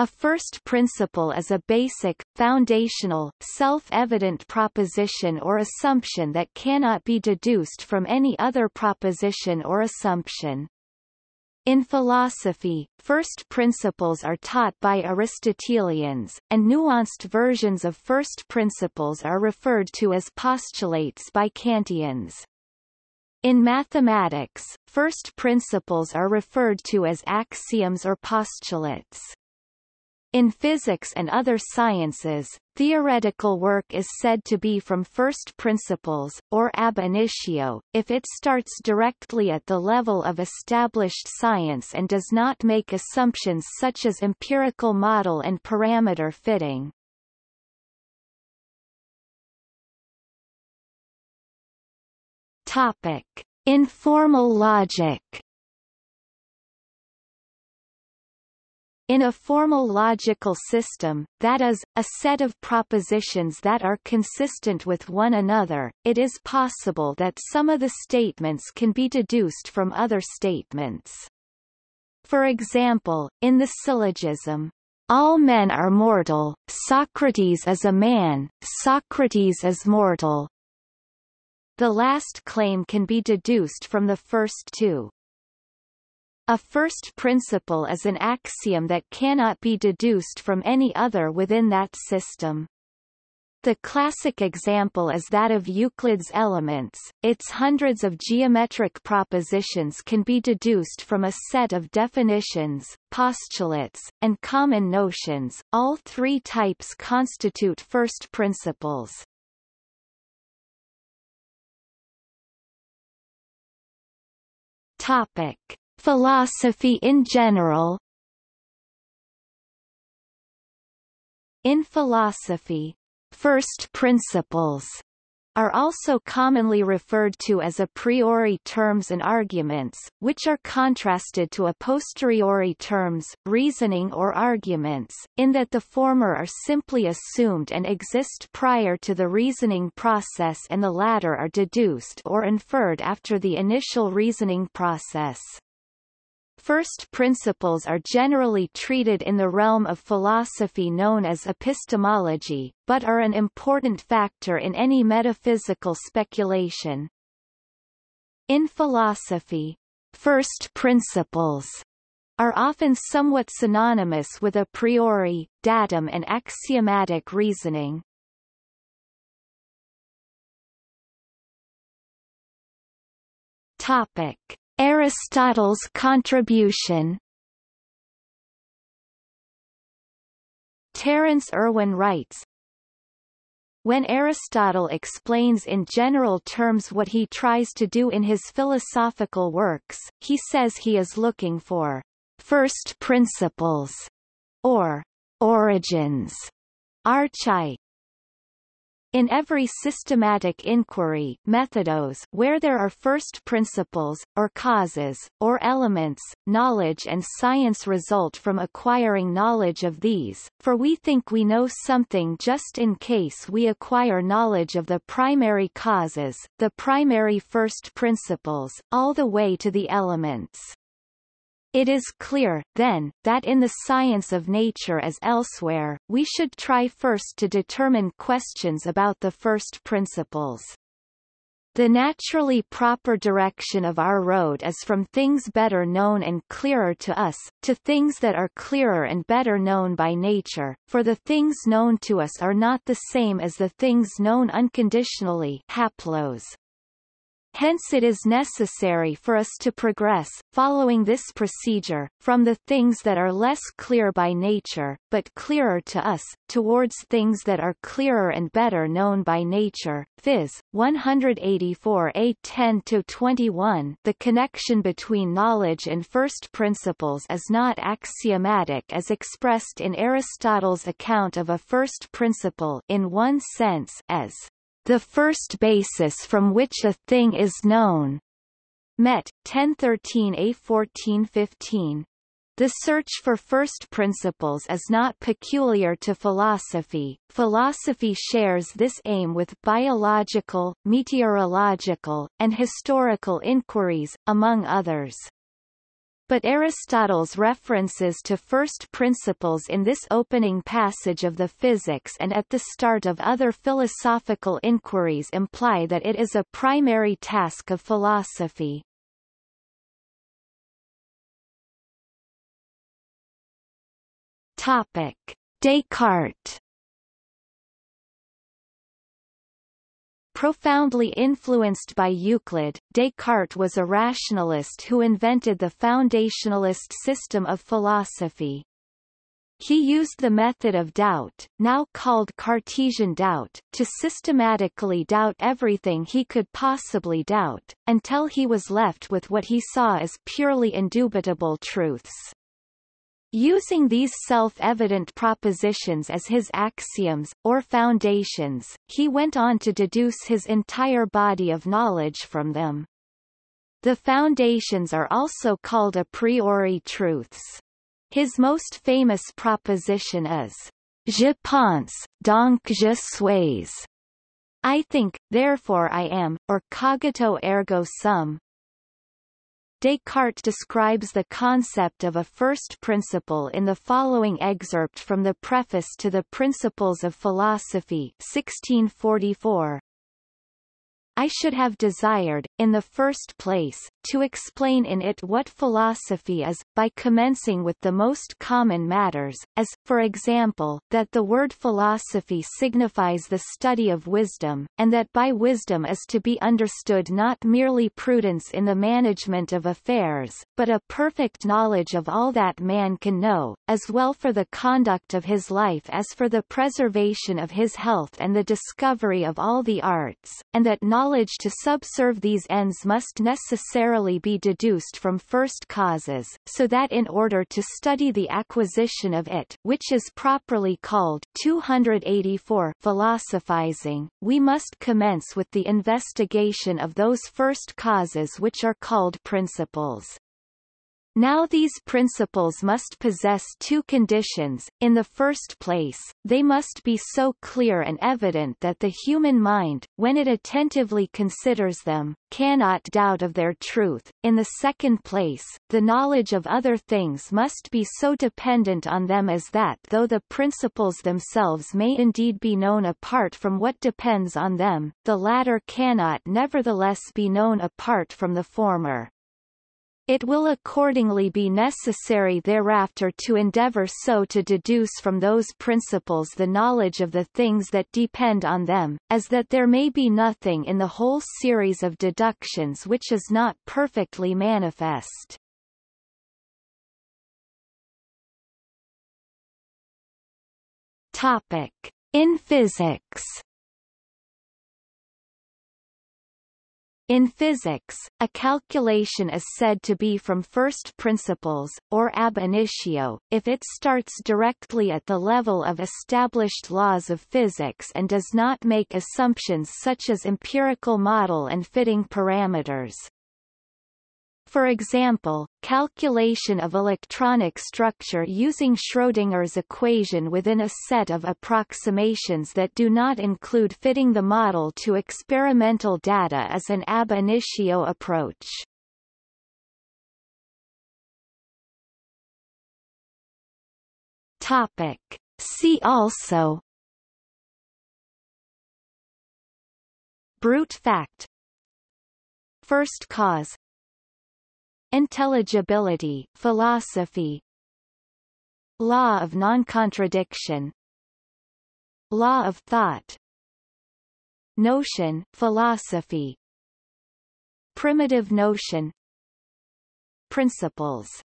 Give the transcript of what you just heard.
A first principle is a basic, foundational, self-evident proposition or assumption that cannot be deduced from any other proposition or assumption. In philosophy, first principles are taught by Aristotelians, and nuanced versions of first principles are referred to as postulates by Kantians. In mathematics, first principles are referred to as axioms or postulates. In physics and other sciences, theoretical work is said to be from first principles, or ab initio, if it starts directly at the level of established science and does not make assumptions such as empirical model and parameter fitting. Topic. Informal logic In a formal logical system, that is, a set of propositions that are consistent with one another, it is possible that some of the statements can be deduced from other statements. For example, in the syllogism, all men are mortal, Socrates is a man, Socrates is mortal. The last claim can be deduced from the first two. A first principle is an axiom that cannot be deduced from any other within that system. The classic example is that of Euclid's elements, its hundreds of geometric propositions can be deduced from a set of definitions, postulates, and common notions, all three types constitute first principles. Topic. Philosophy in general In philosophy, first principles are also commonly referred to as a priori terms and arguments, which are contrasted to a posteriori terms, reasoning or arguments, in that the former are simply assumed and exist prior to the reasoning process and the latter are deduced or inferred after the initial reasoning process. First principles are generally treated in the realm of philosophy known as epistemology, but are an important factor in any metaphysical speculation. In philosophy, first principles are often somewhat synonymous with a priori, datum and axiomatic reasoning. Topic. Aristotle's contribution Terence Irwin writes, when Aristotle explains in general terms what he tries to do in his philosophical works, he says he is looking for first principles or origins, archai, in every systematic inquiry methodos where there are first principles, or causes, or elements, knowledge and science result from acquiring knowledge of these, for we think we know something just in case we acquire knowledge of the primary causes, the primary first principles, all the way to the elements. It is clear, then, that in the science of nature as elsewhere, we should try first to determine questions about the first principles. The naturally proper direction of our road is from things better known and clearer to us, to things that are clearer and better known by nature, for the things known to us are not the same as the things known unconditionally haplos. Hence it is necessary for us to progress, following this procedure, from the things that are less clear by nature, but clearer to us, towards things that are clearer and better known by nature. Phys. 184a 10-21 The connection between knowledge and first principles is not axiomatic as expressed in Aristotle's account of a first principle in one sense as the first basis from which a thing is known. Met, 1013 A 1415. The search for first principles is not peculiar to philosophy. Philosophy shares this aim with biological, meteorological, and historical inquiries, among others but Aristotle's references to first principles in this opening passage of the Physics and at the start of other philosophical inquiries imply that it is a primary task of philosophy. Topic: Descartes Profoundly influenced by Euclid, Descartes was a rationalist who invented the foundationalist system of philosophy. He used the method of doubt, now called Cartesian doubt, to systematically doubt everything he could possibly doubt, until he was left with what he saw as purely indubitable truths. Using these self-evident propositions as his axioms, or foundations, he went on to deduce his entire body of knowledge from them. The foundations are also called a priori truths. His most famous proposition is, Je pense, donc je suis. I think, therefore I am, or cogito ergo sum, Descartes describes the concept of a first principle in the following excerpt from the preface to the Principles of Philosophy 1644. I should have desired, in the first place, to explain in it what philosophy is, by commencing with the most common matters, as, for example, that the word philosophy signifies the study of wisdom, and that by wisdom is to be understood not merely prudence in the management of affairs, but a perfect knowledge of all that man can know, as well for the conduct of his life as for the preservation of his health and the discovery of all the arts, and that knowledge knowledge to subserve these ends must necessarily be deduced from first causes, so that in order to study the acquisition of it which is properly called 284 philosophizing, we must commence with the investigation of those first causes which are called principles. Now these principles must possess two conditions. In the first place, they must be so clear and evident that the human mind, when it attentively considers them, cannot doubt of their truth. In the second place, the knowledge of other things must be so dependent on them as that though the principles themselves may indeed be known apart from what depends on them, the latter cannot nevertheless be known apart from the former. It will accordingly be necessary thereafter to endeavour so to deduce from those principles the knowledge of the things that depend on them, as that there may be nothing in the whole series of deductions which is not perfectly manifest. Topic. In physics In physics, a calculation is said to be from first principles, or ab initio, if it starts directly at the level of established laws of physics and does not make assumptions such as empirical model and fitting parameters. For example, calculation of electronic structure using Schrödinger's equation within a set of approximations that do not include fitting the model to experimental data is an ab initio approach. Topic. See also Brute fact First cause Intelligibility, philosophy Law of non-contradiction Law of thought Notion, philosophy Primitive notion Principles